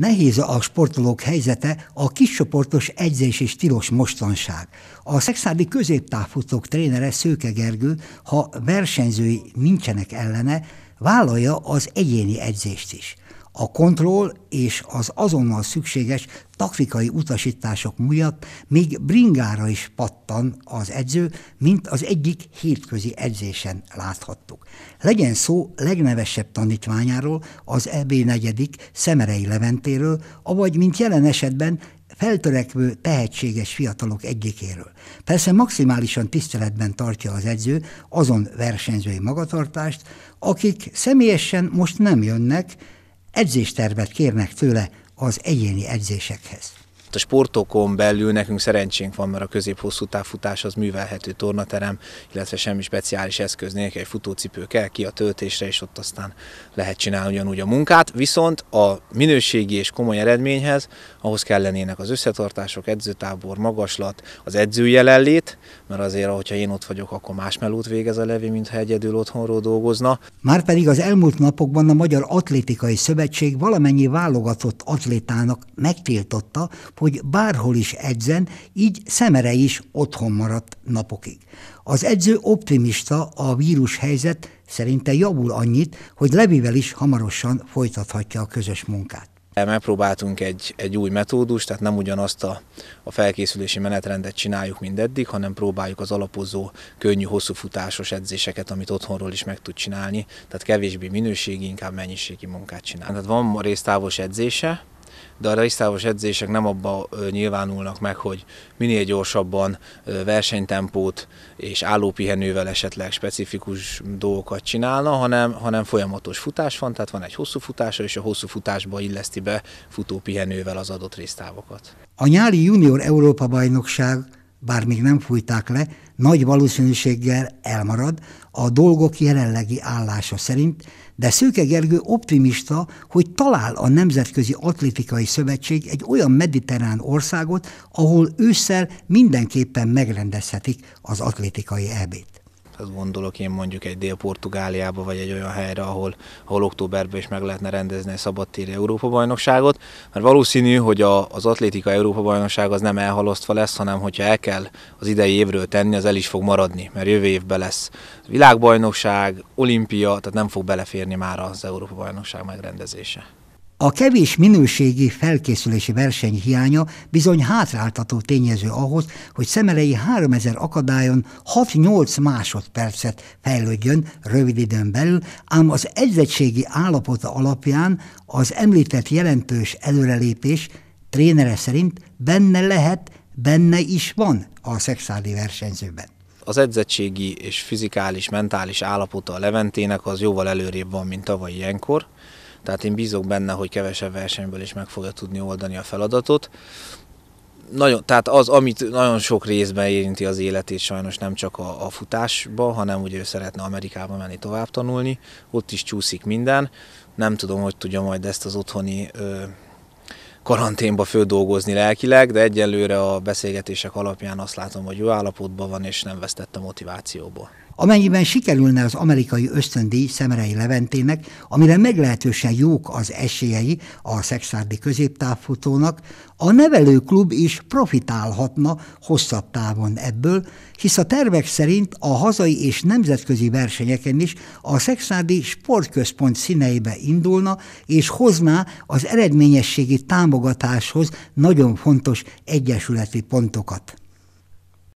Nehéz a sportolók helyzete, a kiscsoportos edzés és tilos mostanság. A szexádi középtávfutók trénere Szőke Gergő, ha versenyzői nincsenek ellene, vállalja az egyéni edzést is. A kontroll és az azonnal szükséges taktikai utasítások miatt még bringára is pattan az edző, mint az egyik hétközi edzésen láthattuk. Legyen szó legnevesebb tanítványáról, az EB negyedik Szemerei Leventéről, avagy mint jelen esetben feltörekvő, tehetséges fiatalok egyikéről. Persze maximálisan tiszteletben tartja az edző azon versenyzői magatartást, akik személyesen most nem jönnek, edzéstervet kérnek tőle az egyéni edzésekhez. A sportokon belül nekünk szerencsénk van, mert a közép-hosszú távfutás az művelhető tornaterem, illetve semmi speciális eszköz nélkül, egy futócipő kell ki a töltésre, és ott aztán lehet csinálni ugyanúgy a munkát. Viszont a minőségi és komoly eredményhez ahhoz kellenének az összetartások, edzőtábor, magaslat, az edző jelenlét, mert azért, ahogyha én ott vagyok, akkor más melót végez a levé, mintha egyedül otthonról dolgozna. pedig az elmúlt napokban a Magyar Atlétikai Szövetség valamennyi válogatott atlétának megtiltotta, hogy bárhol is edzen, így szemere is otthon maradt napokig. Az edző optimista, a vírus helyzet szerinte javul annyit, hogy Levivel is hamarosan folytathatja a közös munkát. Megpróbáltunk egy, egy új metódust, tehát nem ugyanazt a, a felkészülési menetrendet csináljuk, mint eddig, hanem próbáljuk az alapozó, könnyű, hosszú futásos edzéseket, amit otthonról is meg tud csinálni, tehát kevésbé minőségi, inkább mennyiségi munkát csinál. Tehát van résztávos edzése, de a résztávos edzések nem abba nyilvánulnak meg, hogy minél gyorsabban versenytempót és állópihenővel esetleg specifikus dolgokat csinálna, hanem, hanem folyamatos futás van, tehát van egy hosszú futása, és a hosszú futásba illeszti be futópihenővel az adott résztávokat. A nyári junior Európa bajnokság bár még nem fújták le, nagy valószínűséggel elmarad a dolgok jelenlegi állása szerint, de Szőke Gergő optimista, hogy talál a Nemzetközi Atlétikai Szövetség egy olyan mediterrán országot, ahol ősszel mindenképpen megrendezhetik az atlétikai ebét. Tehát gondolok én mondjuk egy Dél-Portugáliába, vagy egy olyan helyre, ahol, ahol októberben is meg lehetne rendezni egy szabadtéri Európa-bajnokságot, mert valószínű, hogy a, az atlétika Európa-bajnokság az nem elhalasztva lesz, hanem hogyha el kell az idei évről tenni, az el is fog maradni, mert jövő évben lesz világbajnokság, olimpia, tehát nem fog beleférni már az Európa-bajnokság megrendezése. A kevés minőségi felkészülési verseny hiánya bizony hátráltató tényező ahhoz, hogy szemelei 3000 akadályon 6-8 másodpercet fejlődjön rövid időn belül, ám az egyzettségi állapota alapján az említett jelentős előrelépés trénere szerint benne lehet, benne is van a szexuális versenyzőben az edzettségi és fizikális, mentális állapota a Leventének az jóval előrébb van, mint tavaly ilyenkor tehát én bízok benne, hogy kevesebb versenyből is meg fogja tudni oldani a feladatot. Nagyon, tehát az, amit nagyon sok részben érinti az életét, sajnos nem csak a, a futásba, hanem ugye ő szeretne Amerikába menni tovább tanulni, ott is csúszik minden. Nem tudom, hogy tudja majd ezt az otthoni ö, karanténba földolgozni lelkileg, de egyelőre a beszélgetések alapján azt látom, hogy jó állapotban van, és nem vesztett a motivációból. Amennyiben sikerülne az amerikai ösztöndíj Szemerei Leventének, amire meglehetősen jók az esélyei a szexárdi középtávfutónak, a nevelőklub is profitálhatna hosszabb távon ebből, hisz a tervek szerint a hazai és nemzetközi versenyeken is a szexárdi sportközpont színeibe indulna, és hozná az eredményességi támogatáshoz nagyon fontos egyesületi pontokat.